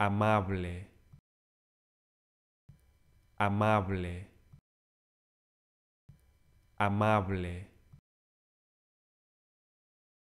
amable, amable, amable.